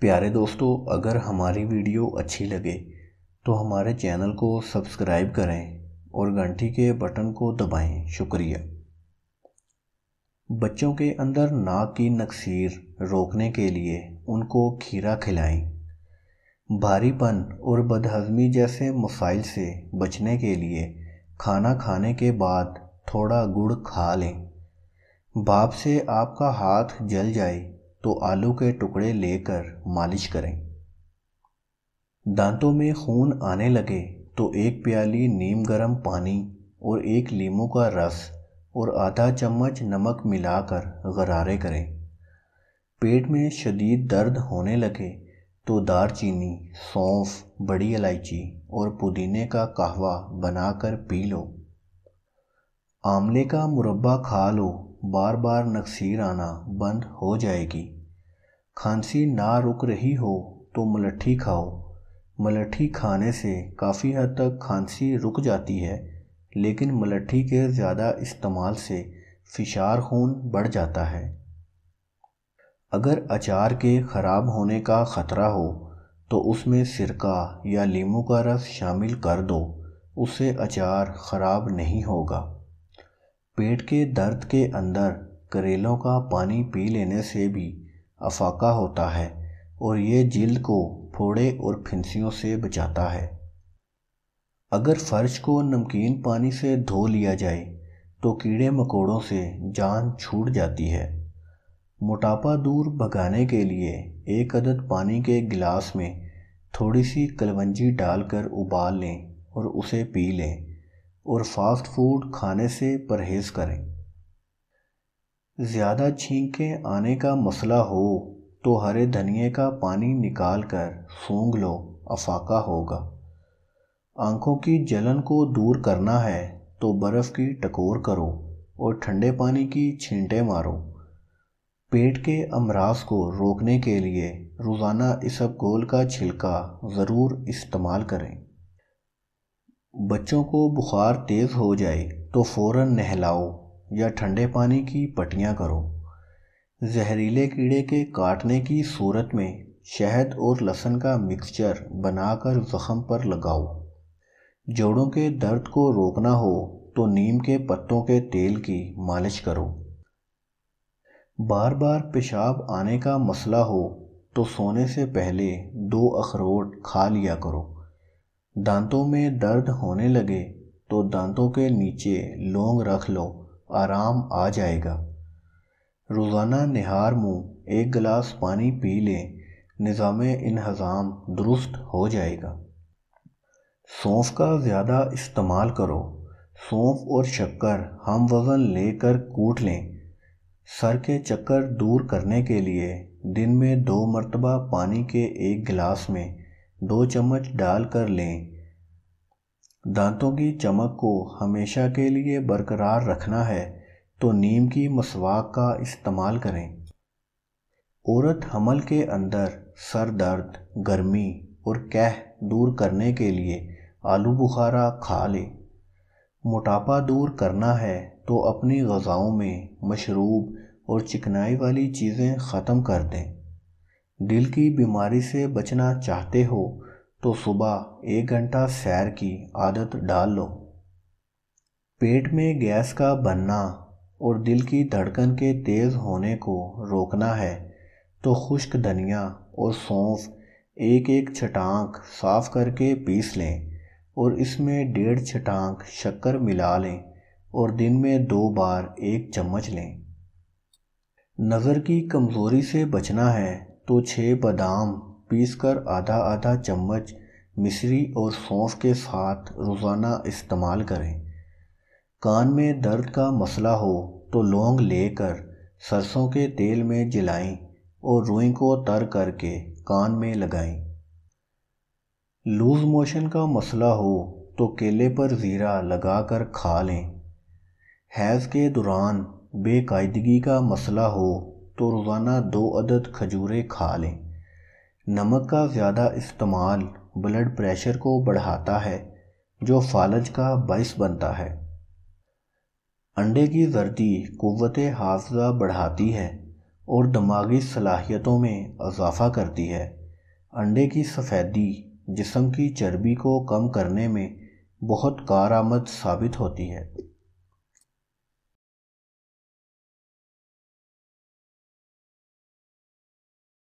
प्यारे दोस्तों अगर हमारी वीडियो अच्छी लगे तो हमारे चैनल को सब्सक्राइब करें और घंटी के बटन को दबाएं शुक्रिया बच्चों के अंदर नाक की नक्सीर रोकने के लिए उनको खीरा खिलाएं भारीपन और बदहजमी जैसे मसाइल से बचने के लिए खाना खाने के बाद थोड़ा गुड़ खा लें बाप से आपका हाथ जल जाए तो आलू के टुकड़े लेकर मालिश करें दांतों में खून आने लगे तो एक प्याली नीम गर्म पानी और एक लीमू का रस और आधा चम्मच नमक मिलाकर गरारे करें पेट में शदीद दर्द होने लगे तो दारचीनी सौंफ बड़ी इलायची और पुदीने का कहवा बनाकर पी लो आमले का मुरब्बा खा लो बार बार नक्सीर आना बंद हो जाएगी खांसी ना रुक रही हो तो मलट्ठी खाओ मलट्ठी खाने से काफ़ी हद तक खांसी रुक जाती है लेकिन मलट्ठी के ज़्यादा इस्तेमाल से फिशार खून बढ़ जाता है अगर अचार के ख़राब होने का ख़तरा हो तो उसमें सिरका या नींबू का रस शामिल कर दो उससे अचार ख़राब नहीं होगा पेट के दर्द के अंदर करेलों का पानी पी लेने से भी अफ़ाका होता है और ये जिल्द को फोड़े और फिंसियों से बचाता है अगर फ़र्श को नमकीन पानी से धो लिया जाए तो कीड़े मकोड़ों से जान छूट जाती है मोटापा दूर भगाने के लिए एक अदद पानी के गिलास में थोड़ी सी कलवंजी डालकर उबाल लें और उसे पी लें और फास्ट फूड खाने से परहेज़ करें ज़्यादा छींकें आने का मसला हो तो हरे धनिए का पानी निकाल कर सूंग लो अफाका होगा आंखों की जलन को दूर करना है तो बर्फ़ की टकोर करो और ठंडे पानी की छींटे मारो पेट के अमराज को रोकने के लिए रोज़ाना इस गोल का छिलका ज़रूर इस्तेमाल करें बच्चों को बुखार तेज़ हो जाए तो फ़ौर नहलाओ या ठंडे पानी की पट्टियाँ करो जहरीले कीड़े के काटने की सूरत में शहद और लहसुन का मिक्सचर बनाकर ज़ख़म पर लगाओ जोड़ों के दर्द को रोकना हो तो नीम के पत्तों के तेल की मालिश करो बार बार पेशाब आने का मसला हो तो सोने से पहले दो अखरोट खा लिया करो दांतों में दर्द होने लगे तो दांतों के नीचे लौंग रख लो आराम आ जाएगा रोज़ाना निहार मुँह एक गिलास पानी पी लें निज़ाम इन्हज़ाम दुरुस्त हो जाएगा सौंफ का ज़्यादा इस्तेमाल करो सौंफ और शक्कर हम वज़न लेकर कूट लें सर के चक्कर दूर करने के लिए दिन में दो मरतबा पानी के एक गिलास में दो चम्मच डाल कर लें दांतों की चमक को हमेशा के लिए बरकरार रखना है तो नीम की मसवाक का इस्तेमाल करें औरत हमल के अंदर सर दर्द गर्मी और कह दूर करने के लिए आलू बुखारा खा ले मोटापा दूर करना है तो अपनी गज़ाओं में मशरूब और चिकनाई वाली चीज़ें ख़त्म कर दें दिल की बीमारी से बचना चाहते हो तो सुबह एक घंटा सैर की आदत डाल लो पेट में गैस का बनना और दिल की धड़कन के तेज़ होने को रोकना है तो खुश्क धनिया और सौंफ एक एक छटांक साफ़ करके पीस लें और इसमें डेढ़ छटांक शक्कर मिला लें और दिन में दो बार एक चम्मच लें नज़र की कमज़ोरी से बचना है तो छः बादाम पीसकर आधा आधा चम्मच मिश्री और सौंफ के साथ रोज़ाना इस्तेमाल करें कान में दर्द का मसला हो तो लौंग लेकर सरसों के तेल में जलाएं और रुई को तर करके कान में लगाएं लूज़ मोशन का मसला हो तो केले पर ज़ीरा लगाकर खा लें हैज़ के दौरान बेकायदगी का मसला हो तो रोज़ाना दो अदद खजूरें खा लें नमक का ज़्यादा इस्तेमाल ब्लड प्रेशर को बढ़ाता है जो फालज का बाइस बनता है अंडे की जर्दी कुत हाफजा बढ़ाती है और दिमागी सलाहियतों में इजाफ़ा करती है अंडे की सफ़ेदी जिसम की चर्बी को कम करने में बहुत कार आमद साबित होती है